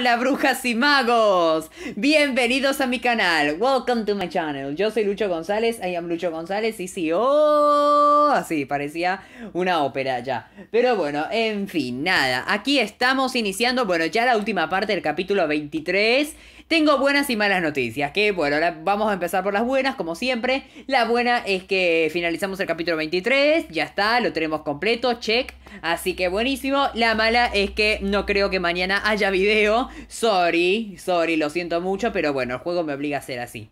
Hola brujas y magos, bienvenidos a mi canal, welcome to my channel, yo soy Lucho González, I am Lucho González y sí, oh, así parecía una ópera ya, pero bueno, en fin, nada, aquí estamos iniciando, bueno, ya la última parte del capítulo 23, tengo buenas y malas noticias, que bueno, ahora vamos a empezar por las buenas, como siempre. La buena es que finalizamos el capítulo 23, ya está, lo tenemos completo, check. Así que buenísimo. La mala es que no creo que mañana haya video. Sorry, sorry, lo siento mucho, pero bueno, el juego me obliga a ser así.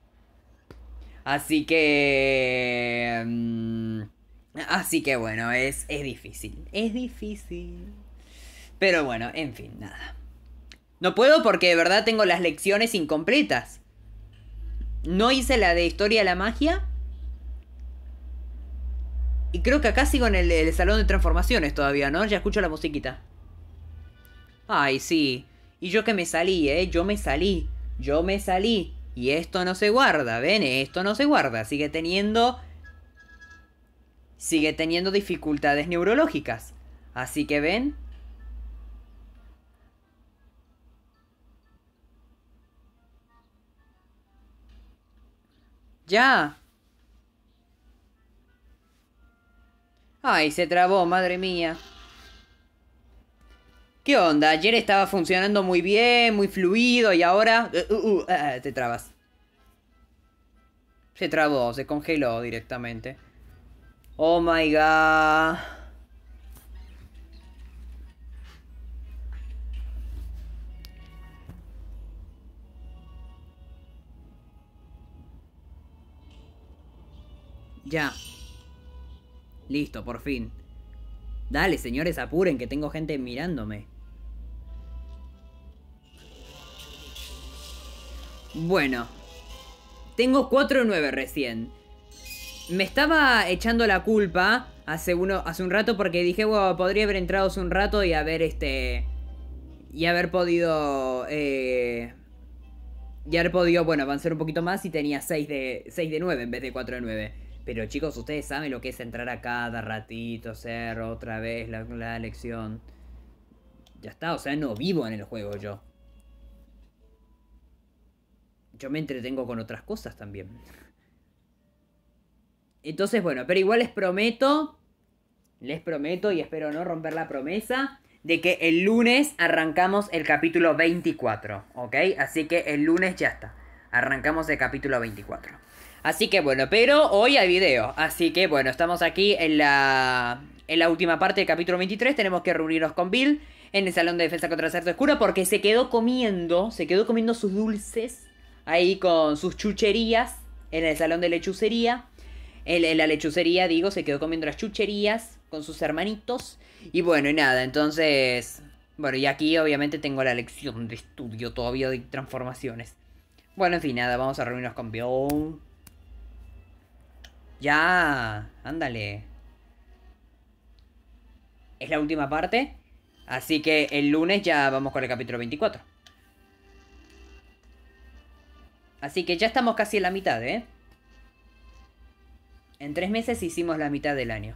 Así que... Mm, así que bueno, es, es difícil, es difícil. Pero bueno, en fin, nada. No puedo porque de verdad tengo las lecciones incompletas. No hice la de historia de la magia. Y creo que acá sigo en el, salón de transformaciones todavía, ¿no? Ya escucho la musiquita. Ay, sí. Y yo que me salí, ¿eh? Yo me salí. Yo me salí. Y esto no se guarda, ¿ven? Esto no se guarda. Sigue teniendo... Sigue teniendo dificultades neurológicas. Así que ven, Ya. Ay, se trabó, madre mía. ¿Qué onda? Ayer estaba funcionando muy bien, muy fluido y ahora... Uh, uh, uh, ah, te trabas. Se trabó, se congeló directamente. Oh my god. Ya. Listo, por fin. Dale, señores, apuren, que tengo gente mirándome. Bueno. Tengo 4 9 recién. Me estaba echando la culpa hace, uno, hace un rato porque dije, bueno, podría haber entrado hace un rato y haber este... Y haber podido... Eh, y haber podido, bueno, avanzar un poquito más y tenía 6 de, 6 de 9 en vez de 4 de 9. Pero chicos, ustedes saben lo que es entrar a cada ratito, hacer otra vez la, lección. Ya está, o sea, no vivo en el juego yo. Yo me entretengo con otras cosas también. Entonces, bueno, pero igual les prometo, les prometo y espero no romper la promesa de que el lunes arrancamos el capítulo 24, ¿ok? Así que el lunes ya está. Arrancamos el capítulo 24. Así que bueno, pero hoy hay video. Así que bueno, estamos aquí en la, en la última parte del capítulo 23. Tenemos que reunirnos con Bill en el salón de defensa contra el Cerdo Oscuro porque se quedó comiendo, se quedó comiendo sus dulces ahí con sus chucherías en el salón de lechucería. En, en la lechucería, digo, se quedó comiendo las chucherías con sus hermanitos. Y bueno, y nada, entonces. Bueno, y aquí obviamente tengo la lección de estudio todavía de transformaciones. Bueno, en fin, nada, vamos a reunirnos con Bill. Ya, ándale. Es la última parte. Así que el lunes ya vamos con el capítulo 24. Así que ya estamos casi en la mitad, ¿eh? En tres meses hicimos la mitad del año.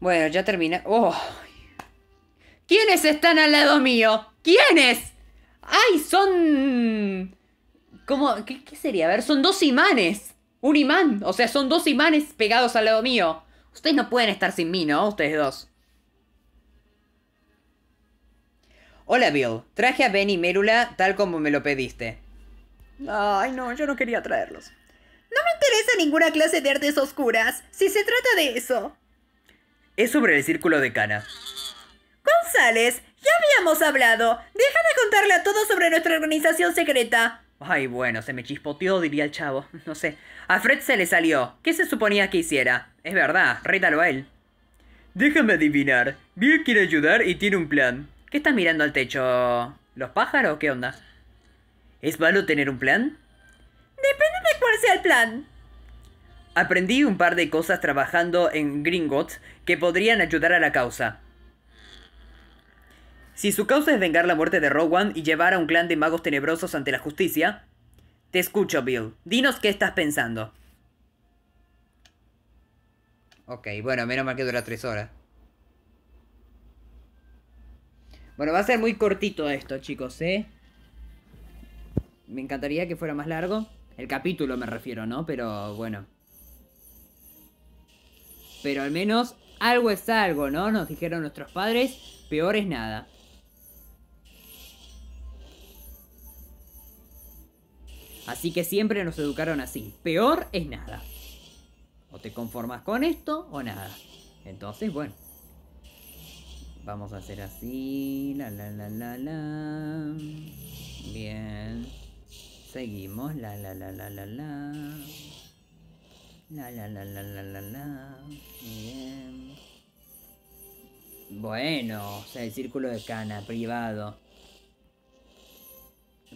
Bueno, ya termina. ¡Oh! ¿Quiénes están al lado mío? ¿Quiénes? ¡Ay, son... ¿Cómo? ¿Qué, sería? A ver, son dos imanes. Un imán. O sea, son dos imanes pegados al lado mío. Ustedes no pueden estar sin mí, ¿no? Ustedes dos. Hola, Bill. Traje a Ben y Mérula tal como me lo pediste. Ay, no, yo no quería traerlos. No me interesa ninguna clase de artes oscuras, si se trata de eso. Es sobre el círculo de Cana ya habíamos hablado. Deja de contarle a todos sobre nuestra organización secreta. Ay, bueno, se me chispoteó, diría el chavo. No sé. A Fred se le salió. ¿Qué se suponía que hiciera? Es verdad, rétalo a él. Déjame adivinar. Bill quiere ayudar y tiene un plan. ¿Qué estás mirando al techo? ¿Los pájaros? ¿Qué onda? ¿Es malo tener un plan? Depende de cuál sea el plan. Aprendí un par de cosas trabajando en Gringotts que podrían ayudar a la causa. Si su causa es vengar la muerte de Rowan y llevar a un clan de magos tenebrosos ante la justicia... Te escucho, Bill. Dinos qué estás pensando. Ok, bueno, menos mal que dura tres horas. Bueno, va a ser muy cortito esto, chicos, ¿eh? Me encantaría que fuera más largo. El capítulo me refiero, ¿no? Pero bueno. Pero al menos algo es algo, ¿no? Nos dijeron nuestros padres, peor es nada. Así que siempre nos educaron así. Peor es nada. O te conformas con esto o nada. Entonces, bueno. Vamos a hacer así. La la la la la. Bien. Seguimos. La la la la la la. La la la la la la Bien. Bueno, o sea, el círculo de cana privado.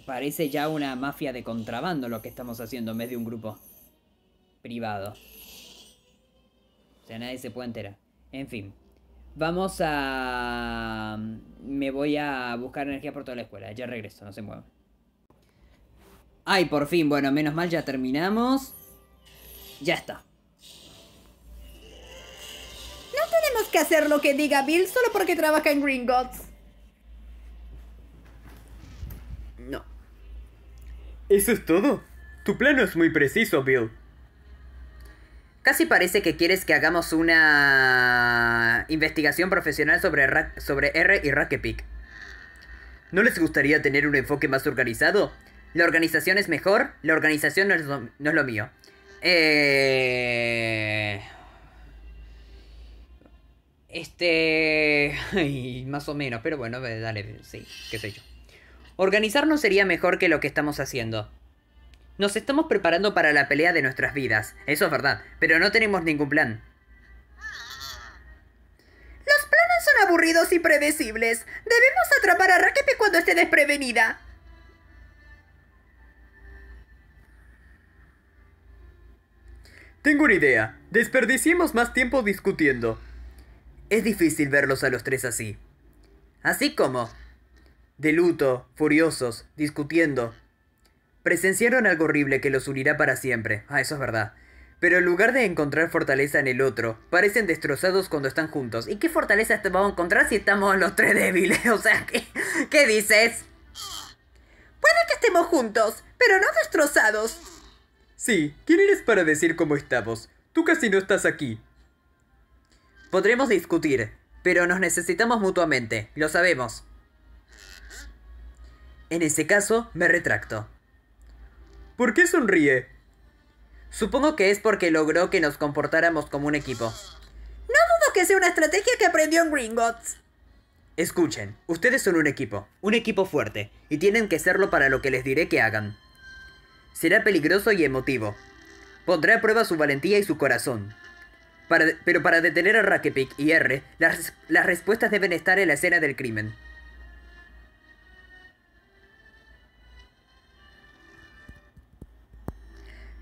Parece ya una mafia de contrabando lo que estamos haciendo en vez de un grupo privado. O sea, nadie se puede enterar. En fin. Vamos a... Me voy a buscar energía por toda la escuela. Ya regreso, no se muevan. Ay, por fin. Bueno, menos mal, ya terminamos. Ya está. No tenemos que hacer lo que diga Bill solo porque trabaja en Gringotts. ¿Eso es todo? Tu plano es muy preciso, Bill. Casi parece que quieres que hagamos una investigación profesional sobre, sobre R y Rakepik. ¿No les gustaría tener un enfoque más organizado? La organización es mejor, la organización no es lo, mío. Eh, este... más o menos, pero bueno, dale, sí, qué sé yo. Organizarnos sería mejor que lo que estamos haciendo. Nos estamos preparando para la pelea de nuestras vidas, eso es verdad, pero no tenemos ningún plan. Los planes son aburridos y predecibles. Debemos atrapar a raquepe cuando esté desprevenida. Tengo una idea. Desperdiciemos más tiempo discutiendo. Es difícil verlos a los tres así. Así como, de luto, furiosos, discutiendo. Presenciaron algo horrible que los unirá para siempre. Ah, eso es verdad. Pero en lugar de encontrar fortaleza en el otro, parecen destrozados cuando están juntos. ¿Y qué fortaleza te vamos a encontrar si estamos los tres débiles? O sea, ¿qué, qué dices? Puede que estemos juntos, pero no destrozados. Sí, ¿quién eres para decir cómo estamos? Tú casi no estás aquí. Podremos discutir, pero nos necesitamos mutuamente, lo sabemos. En ese caso, me retracto. ¿Por qué sonríe? Supongo que es porque logró que nos comportáramos como un equipo. No dudo que sea una estrategia que aprendió en Gringotts. Escuchen, ustedes son un equipo, un equipo fuerte, y tienen que serlo para lo que les diré que hagan. Será peligroso y emotivo. Pondré a prueba su valentía y su corazón. pero para detener a Rakepic y R, las respuestas deben estar en la escena del crimen.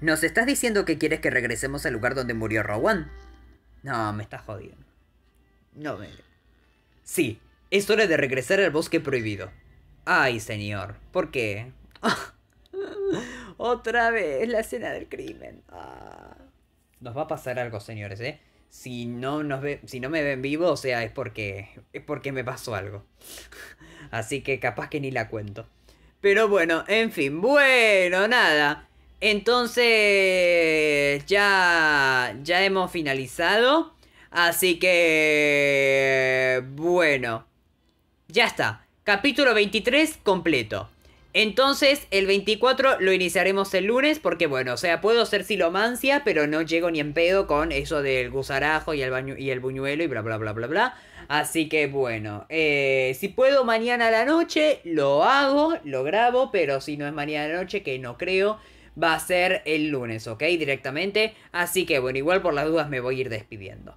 ¿Nos estás diciendo que quieres que regresemos al lugar donde murió Rowan? No, me estás jodiendo. No me... Sí, es hora de regresar al bosque prohibido. Ay, señor, ¿por qué? Otra vez la escena del crimen. Ah. Nos va a pasar algo, señores, ¿eh? Si no, nos ve, si no me ven vivo, o sea, es porque, es porque me pasó algo. Así que capaz que ni la cuento. Pero bueno, en fin, bueno, nada. Entonces, ya, ya hemos finalizado. Así que, bueno, ya está. Capítulo 23 completo. Entonces, el 24 lo iniciaremos el lunes porque, bueno, o sea, puedo ser silomancia, pero no llego ni en pedo con eso del gusarajo y el, baño, y el buñuelo y bla, bla, bla, bla, bla. Así que, bueno, eh, si puedo mañana a la noche, lo hago, lo grabo, pero si no es mañana a la noche, que no creo, va a ser el lunes, ¿ok? Directamente. Así que bueno, igual por las dudas me voy a ir despidiendo.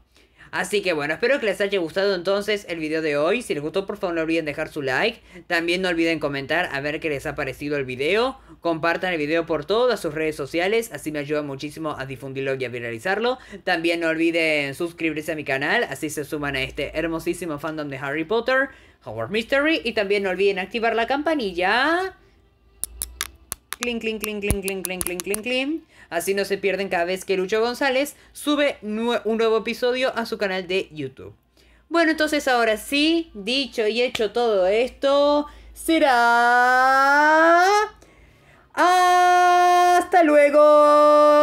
Así que bueno, espero que les haya gustado entonces el video de hoy. Si les gustó, por favor no olviden dejar su like. También no olviden comentar a ver qué les ha parecido el video. Compartan el video por todas sus redes sociales, así me ayuda muchísimo a difundirlo y a viralizarlo. También no olviden suscribirse a mi canal, así se suman a este hermosísimo fandom de Harry Potter, Howard Mystery. Y también no olviden activar la campanilla Clink, clink, clink, clink, clink, clink, clink, clink, clink. Así no se pierden cada vez que Lucho González sube un nuevo episodio a su canal de YouTube. Bueno, entonces ahora sí, dicho y hecho todo esto, será... ¡Hasta luego!